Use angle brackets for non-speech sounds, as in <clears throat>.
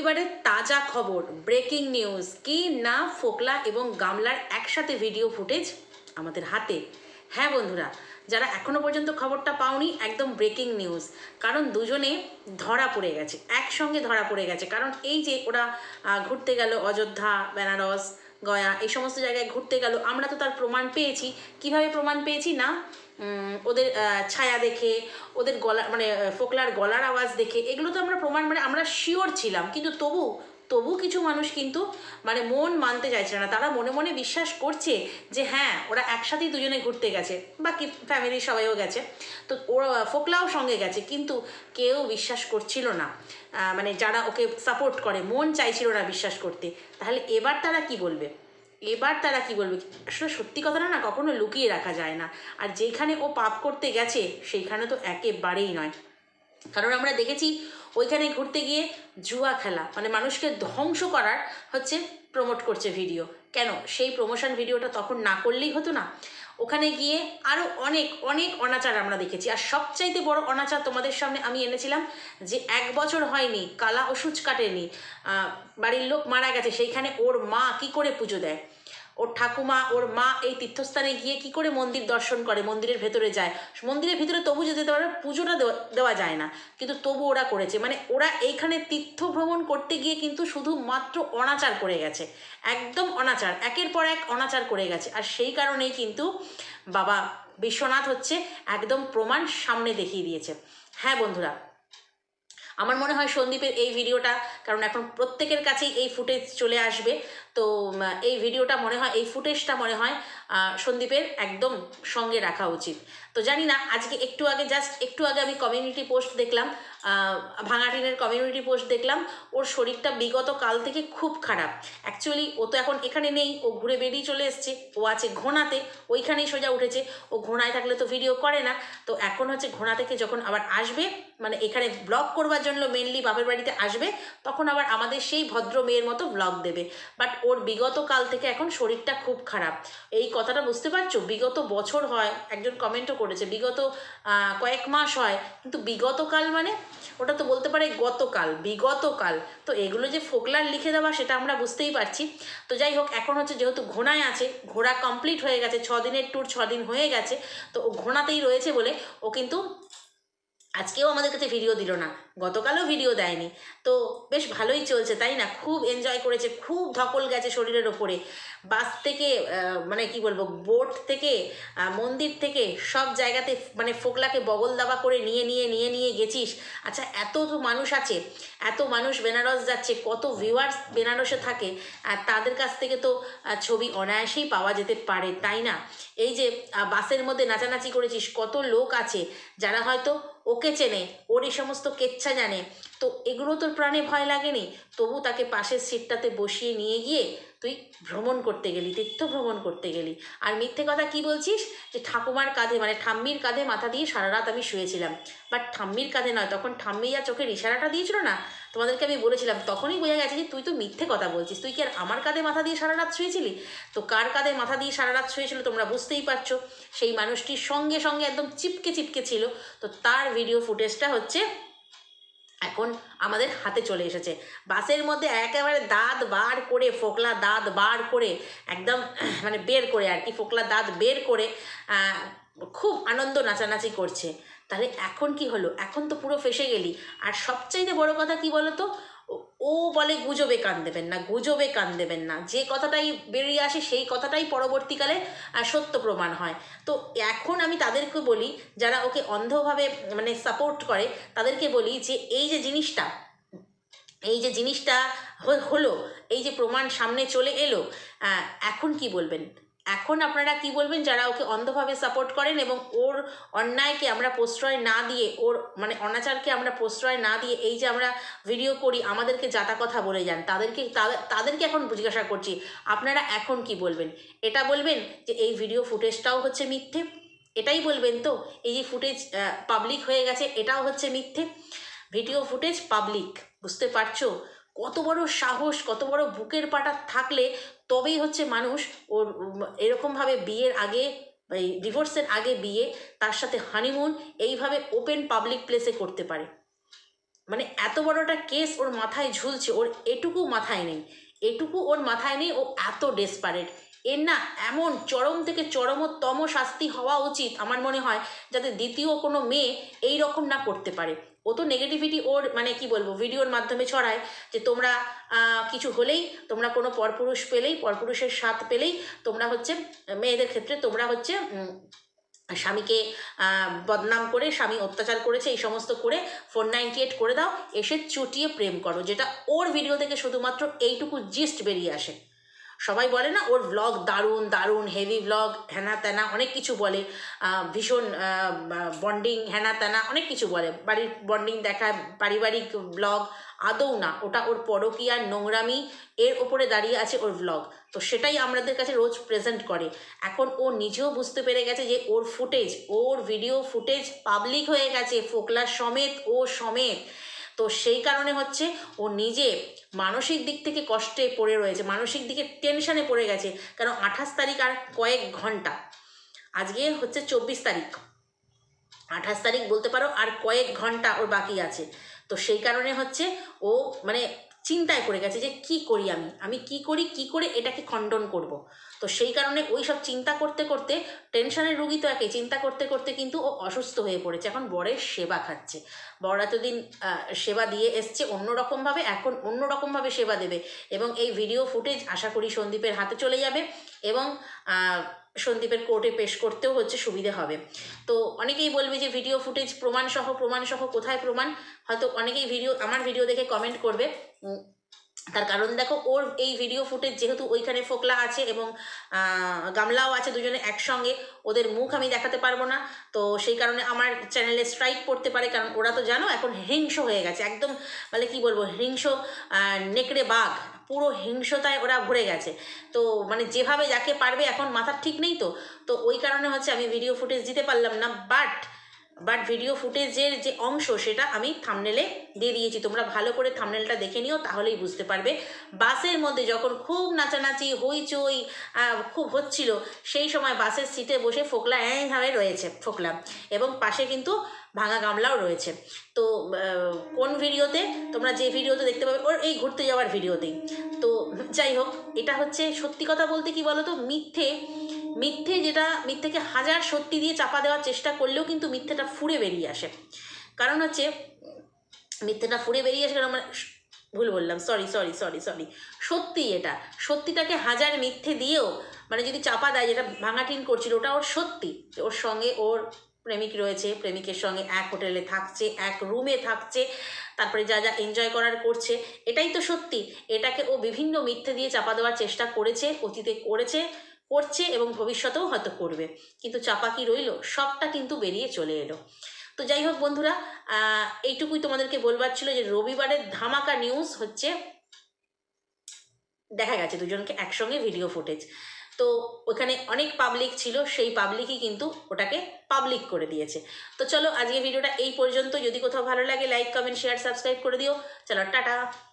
রবিবারের তাজা খবর ব্রেকিং নিউজ কি না ফোকলা এবং গামলার একসাথে ভিডিও ফুটেজ আমাদের হাতে হ্যাঁ বন্ধুরা যারা এখনও পর্যন্ত খবরটা পাওনি একদম ব্রেকিং নিউজ কারণ দুজনে ধরা পড়ে গেছে একসঙ্গে ধরা পড়ে গেছে কারণ এই যে ওরা ঘুরতে গেল অযোধ্যা বেনারস গয়া এই সমস্ত জায়গায় ঘুরতে গেল আমরা তো তার প্রমাণ পেয়েছি কিভাবে প্রমাণ পেয়েছি না ওদের ছায়া দেখে ওদের গলা মানে ফোকলার গলার আওয়াজ দেখে এগুলো তো আমরা প্রমাণ মানে আমরা শিওর ছিলাম কিন্তু তবু তবু কিছু মানুষ কিন্তু মানে মন মানতে চাইছে না তারা মনে মনে বিশ্বাস করছে যে হ্যাঁ ওরা একসাথেই দুজনে ঘুরতে গেছে বা কি ফ্যামিলির সবাইও গেছে তো ওরা ফোকলাও সঙ্গে গেছে কিন্তু কেউ বিশ্বাস করছিল না মানে যারা ওকে সাপোর্ট করে মন চাইছিল না বিশ্বাস করতে তাহলে এবার তারা কি বলবে এবার তারা কি বলবে আসলে সত্যি কথাটা না কখনো লুকিয়ে রাখা যায় না আর যেখানে ও পাপ করতে গেছে সেইখানে তো একেবারেই নয় কারণ আমরা দেখেছি ওইখানে ঘুরতে গিয়ে জুয়া খেলা মানে মানুষকে ধ্বংস করার হচ্ছে প্রমোট করছে ভিডিও কেন সেই প্রমোশন ভিডিওটা তখন না করলেই হতো না ওখানে গিয়ে আরও অনেক অনেক অনাচার আমরা দেখেছি আর সবচাইতে বড় অনাচার তোমাদের সামনে আমি এনেছিলাম যে এক বছর হয়নি কালা ওষুধ কাটেনি বাড়ির লোক মারা গেছে সেইখানে ওর মা কি করে পুজো দেয় ওর ঠাকুমা ওর মা এই তীর্থস্থানে গিয়ে কি করে মন্দির দর্শন করে মন্দিরের ভেতরে যায় মন্দিরের ভিতরে তবু যেতে পারবে পুজোটা দেওয়া যায় না কিন্তু তবু ওরা করেছে মানে ওরা এইখানে তীর্থ ভ্রমণ করতে গিয়ে কিন্তু শুধুমাত্র অনাচার করে গেছে একদম অনাচার একের পর এক অনাচার করে গেছে আর সেই কারণেই কিন্তু বাবা বিশ্বনাথ হচ্ছে একদম প্রমাণ সামনে দেখিয়ে দিয়েছে হ্যাঁ বন্ধুরা আমার মনে হয় সন্দীপের এই ভিডিওটা কারণ এখন প্রত্যেকের কাছেই এই ফুটেজ চলে আসবে তো এই ভিডিওটা মনে হয় এই ফুটেজটা মনে হয় সন্দীপের একদম সঙ্গে রাখা উচিত তো জানি না আজকে একটু আগে জাস্ট একটু আগে আমি কমিউনিটি পোস্ট দেখলাম ভাঙাটিনের কমিউনিটি পোস্ট দেখলাম ওর শরীরটা বিগত কাল থেকে খুব খারাপ অ্যাকচুয়ালি ও তো এখন এখানে নেই ও ঘুরে বেরিয়ে চলে এসছে ও আছে ঘোনাতে ওইখানেই সোজা উঠেছে ও ঘোনায় থাকলে তো ভিডিও করে না তো এখন হচ্ছে ঘোনা থেকে যখন আবার আসবে মানে এখানে ব্লগ করবার জন্য মেনলি বাপের বাড়িতে আসবে তখন আবার আমাদের সেই ভদ্র মেয়ের মতো ব্লগ দেবে বাট ওর বিগত কাল থেকে এখন শরীরটা খুব খারাপ এই কথাটা বুঝতে পারছো বিগত বছর হয় একজন কমেন্টও করেছে বিগত কয়েক মাস হয় কিন্তু বিগত কাল মানে ওটা তো বলতে পারে গতকাল বিগতকাল তো এগুলো যে ফোকলার লিখে দেওয়া সেটা আমরা বুঝতেই পারছি তো যাই হোক এখন হচ্ছে যেহেতু ঘোড়ায় আছে ঘোড়া কমপ্লিট হয়ে গেছে ছ দিনের ট্যুর ছ দিন হয়ে গেছে তো ও ঘোড়াতেই রয়েছে বলে ও কিন্তু আজকেও আমাদের কাছে ভিডিও দিল না গতকালও ভিডিও দেয়নি তো বেশ ভালোই চলছে তাই না খুব এনজয় করেছে খুব ধকল গেছে শরীরের ওপরে বাস থেকে মানে কি বলবো বোট থেকে মন্দির থেকে সব জায়গাতে মানে ফোকলাকে বগল দাবা করে নিয়ে নিয়ে নিয়ে নিয়ে গেছিস আচ্ছা এত তো মানুষ আছে এত মানুষ বেনারস যাচ্ছে কত ভিউয়ার্স বেনারসে থাকে আর তাদের কাছ থেকে তো ছবি অনায়াসেই পাওয়া যেতে পারে তাই না এই যে বাসের মধ্যে নাচানাচি করেছিস কত লোক আছে যারা হয়তো ওকে চেনে ওর এই সমস্ত কেচ্ছা জানে তো এগুলো তোর প্রাণে ভয় লাগেনি তবু তাকে পাশের সিটটাতে বসিয়ে নিয়ে গিয়ে তুই ভ্রমণ করতে গেলি তীর্থ ভ্রমণ করতে গেলি আর মিথ্যে কথা কি বলছিস যে ঠাকুমার কাঁধে মানে ঠাম্মির কাঁধে মাথা দিয়ে সারা রাত আমি শুয়েছিলাম বাট ঠাম্মির কাঁধে নয় তখন ঠাম্মি যা চোখের ইশারাটা দিয়েছিল না তোমাদেরকে আমি বলেছিলাম তখনই বোঝা গেছে যে তুই তো মিথ্যে কথা বলছিস তুই কি আর আমার কাঁধে মাথা দিয়ে সারা রাত শুয়েছিলি তো কার কাঁধে মাথা দিয়ে সারা রাত শুয়েছিল তোমরা বুঝতেই পারছো সেই মানুষটির সঙ্গে সঙ্গে একদম চিপকে চিপকে ছিল তো তার ভিডিও ফুটেজটা হচ্ছে এখন আমাদের হাতে চলে এসেছে বাসের মধ্যে একেবারে দাঁত বার করে ফোকলা দাঁত বার করে একদম <clears throat> মানে বের করে আর কি ফোকলা দাঁত বের করে খুব আনন্দ নাচানাচি করছে তাহলে এখন কি হলো এখন তো পুরো ফেসে গেলি আর সবচাইতে বড় কথা কি বলতো ও বলে গুজবে কান দেবেন না গুজবে কান দেবেন না যে কথাটাই বেরিয়ে আসে সেই কথাটাই পরবর্তীকালে সত্য প্রমাণ হয় তো এখন আমি তাদেরকে বলি যারা ওকে অন্ধভাবে মানে সাপোর্ট করে তাদেরকে বলি যে এই যে জিনিসটা এই যে জিনিসটা হলো এই যে প্রমাণ সামনে চলে এলো এখন কি বলবেন এখন আপনারা কি বলবেন যারা ওকে অন্ধভাবে সাপোর্ট করেন এবং ওর অন্যায়কে আমরা প্রশ্রয় না দিয়ে ওর মানে অনাচারকে আমরা প্রশ্রয় না দিয়ে এই যে আমরা ভিডিও করি আমাদেরকে যাতা কথা বলে যান তাদেরকে তাদেরকে এখন জিজ্ঞাসা করছি আপনারা এখন কি বলবেন এটা বলবেন যে এই ভিডিও ফুটেজটাও হচ্ছে মিথ্যে এটাই বলবেন তো এই যে ফুটেজ পাবলিক হয়ে গেছে এটাও হচ্ছে মিথ্যে ভিডিও ফুটেজ পাবলিক বুঝতে পারছো কত বড় সাহস কত বড় বুকের পাটা থাকলে তবেই হচ্ছে মানুষ ওর এরকমভাবে বিয়ের আগে এই ডিভোর্সের আগে বিয়ে তার সাথে হানিমুন এইভাবে ওপেন পাবলিক প্লেসে করতে পারে মানে এত বড়টা কেস ওর মাথায় ঝুলছে ওর এটুকু মাথায় নেই এটুকু ওর মাথায় নেই ও এত ডেসপারেট এর না এমন চরম থেকে চরমতম শাস্তি হওয়া উচিত আমার মনে হয় যাতে দ্বিতীয় কোনো মেয়ে এই রকম না করতে পারে ও তো নেগেটিভিটি ওর মানে কি বলবো ভিডিওর মাধ্যমে ছড়ায় যে তোমরা কিছু হলেই তোমরা কোনো পরপুরুষ পেলেই পরপুরুষের স্বাদ পেলেই তোমরা হচ্ছে মেয়েদের ক্ষেত্রে তোমরা হচ্ছে স্বামীকে বদনাম করে স্বামী অত্যাচার করেছে এই সমস্ত করে ফোর নাইনটি এইট করে দাও এসে চুটিয়ে প্রেম করো যেটা ওর ভিডিও থেকে শুধুমাত্র এইটুকু জিস্ট বেরিয়ে আসে সবাই বলে না ওর ব্লগ দারুণ দারুণ হেভি ব্লগ হ্যানা ত্যানা অনেক কিছু বলে ভীষণ বন্ডিং হ্যানা ত্যানা অনেক কিছু বলে বাড়ির বন্ডিং দেখা পারিবারিক ব্লগ আদৌ না ওটা ওর আর নোংরামি এর ওপরে দাঁড়িয়ে আছে ওর ব্লগ তো সেটাই আমাদের কাছে রোজ প্রেজেন্ট করে এখন ও নিজেও বুঝতে পেরে গেছে যে ওর ফুটেজ ওর ভিডিও ফুটেজ পাবলিক হয়ে গেছে ফোকলা সমেত ও সমেত তো সেই কারণে হচ্ছে ও নিজে মানসিক দিক থেকে কষ্টে পড়ে রয়েছে মানসিক দিকে টেনশানে পড়ে গেছে কারণ আঠাশ তারিখ আর কয়েক ঘন্টা আজকে হচ্ছে চব্বিশ তারিখ আঠাশ তারিখ বলতে পারো আর কয়েক ঘন্টা ওর বাকি আছে তো সেই কারণে হচ্ছে ও মানে চিন্তায় করে গেছে যে কি করি আমি আমি কি করি কি করে এটাকে খণ্ডন করব। তো সেই কারণে ওই সব চিন্তা করতে করতে টেনশনের রুগী তো একে চিন্তা করতে করতে কিন্তু ও অসুস্থ হয়ে পড়েছে এখন বরের সেবা খাচ্ছে বর এতদিন সেবা দিয়ে এসছে অন্যরকমভাবে এখন অন্যরকমভাবে সেবা দেবে এবং এই ভিডিও ফুটেজ আশা করি সন্দীপের হাতে চলে যাবে এবং সন্দীপের কোর্টে পেশ করতেও হচ্ছে সুবিধে হবে তো অনেকেই বলবে যে ভিডিও ফুটেজ প্রমাণসহ প্রমাণসহ কোথায় প্রমাণ হয়তো অনেকেই ভিডিও আমার ভিডিও দেখে কমেন্ট করবে তার কারণ দেখো ওর এই ভিডিও ফুটেজ যেহেতু ওইখানে ফোকলা আছে এবং গামলাও আছে দুজনে একসঙ্গে ওদের মুখ আমি দেখাতে পারবো না তো সেই কারণে আমার চ্যানেলে স্ট্রাইক পড়তে পারে কারণ ওরা তো জানো এখন হিংস হয়ে গেছে একদম মানে কি বলবো হিংস নেকড়ে বাঘ পুরো হিংসতায় ওরা ভরে গেছে তো মানে যেভাবে যাকে পারবে এখন মাথার ঠিক নেই তো তো ওই কারণে হচ্ছে আমি ভিডিও ফুটেজ দিতে পারলাম না বাট বাট ভিডিও ফুটেজের যে অংশ সেটা আমি থামনেলে দিয়ে দিয়েছি তোমরা ভালো করে থামনেলটা দেখে নিও তাহলেই বুঝতে পারবে বাসের মধ্যে যখন খুব নাচানাচি হইচই খুব হচ্ছিল সেই সময় বাসের সিটে বসে ফোকলা হয়ে রয়েছে ফোকলা এবং পাশে কিন্তু ভাঙা গামলাও রয়েছে তো কোন ভিডিওতে তোমরা যে ভিডিওতে দেখতে পাবে ওর এই ঘুরতে যাওয়ার ভিডিওতেই তো যাই হোক এটা হচ্ছে সত্যি কথা বলতে কি বলো তো মিথ্যে মিথ্যে যেটা মিথ্যেকে হাজার সত্যি দিয়ে চাপা দেওয়ার চেষ্টা করলেও কিন্তু মিথ্যেটা ফুরে বেরিয়ে আসে কারণ হচ্ছে মিথ্যেটা ফুরে বেরিয়ে আসে কারণ মানে ভুল বললাম সরি সরি সরি সরি সত্যি এটা সত্যিটাকে হাজার মিথ্যে দিয়েও মানে যদি চাপা দেয় যেটা ভাঙাটিন করছিল ওটা ওর সত্যি ওর সঙ্গে ওর প্রেমিক রয়েছে প্রেমিকের সঙ্গে এক হোটেলে থাকছে এক রুমে থাকছে তারপরে যা যা এনজয় করার করছে এটাই তো সত্যি এটাকে ও বিভিন্ন মিথ্যে দিয়ে চাপা দেওয়ার চেষ্টা করেছে অতীতে করেছে করছে এবং ভবিষ্যতেও হয়তো করবে কিন্তু কি রইল সবটা কিন্তু বেরিয়ে চলে এলো তো যাই হোক বন্ধুরা এইটুকুই তোমাদেরকে বলবার ছিল যে রবিবারের ধামাকা নিউজ হচ্ছে দেখা গেছে দুজনকে একসঙ্গে ভিডিও ফুটেজ তো ওখানে অনেক পাবলিক ছিল সেই পাবলিকই কিন্তু ওটাকে পাবলিক করে দিয়েছে তো চলো আজকে ভিডিওটা এই পর্যন্ত যদি কোথাও ভালো লাগে লাইক কমেন্ট শেয়ার সাবস্ক্রাইব করে দিও চলো টাটা